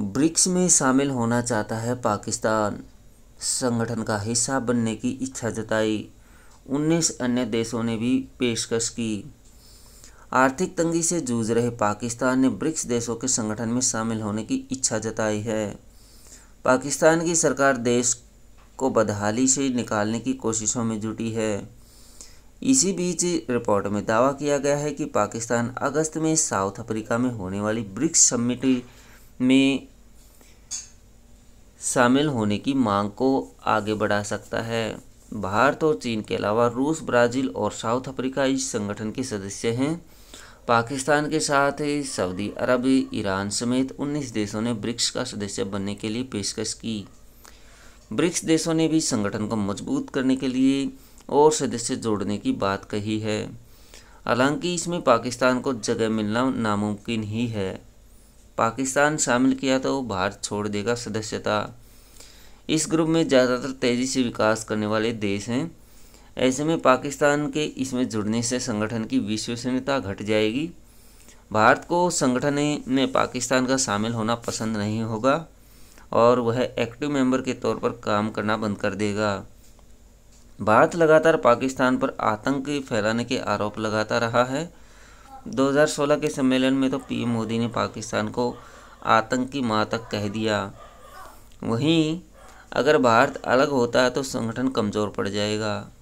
BRICS में शामिल होना चाहता है पाकिस्तान संगठन का हिस्सा बनने की इच्छा जताई 19 अन्य देशों ने भी पेशकश की आर्थिक तंगी से जूझ रहे पाकिस्तान ने ब्रिक्स देशों के संगठन में शामिल होने की इच्छा जताई है पाकिस्तान की सरकार देश को बदहाली से निकालने की कोशिशों में जुटी है इसी बीच रिपोर्ट में दावा किया गया है कि पाकिस्तान अगस्त में साउथ अफ्रीका में होने वाली ब्रिक्स समिट में शामिल होने की मांग को आगे बढ़ा सकता है भारत और चीन के अलावा रूस ब्राज़ील और साउथ अफ्रीका इस संगठन के सदस्य हैं पाकिस्तान के साथ ही सऊदी अरब ईरान समेत 19 देशों ने ब्रिक्स का सदस्य बनने के लिए पेशकश की ब्रिक्स देशों ने भी संगठन को मजबूत करने के लिए और सदस्य जोड़ने की बात कही है हालांकि इसमें पाकिस्तान को जगह मिलना नामुमकिन ही है पाकिस्तान शामिल किया तो वो भारत छोड़ देगा सदस्यता इस ग्रुप में ज़्यादातर तेज़ी से विकास करने वाले देश हैं ऐसे में पाकिस्तान के इसमें जुड़ने से संगठन की विश्वसनीयता घट जाएगी भारत को संगठन में पाकिस्तान का शामिल होना पसंद नहीं होगा और वह एक्टिव मेंबर के तौर पर काम करना बंद कर देगा भारत लगातार पाकिस्तान पर आतंक फैलाने के आरोप लगाता रहा है 2016 के सम्मेलन में तो पीएम मोदी ने पाकिस्तान को आतंकी माँ तक कह दिया वहीं अगर भारत अलग होता है तो संगठन कमज़ोर पड़ जाएगा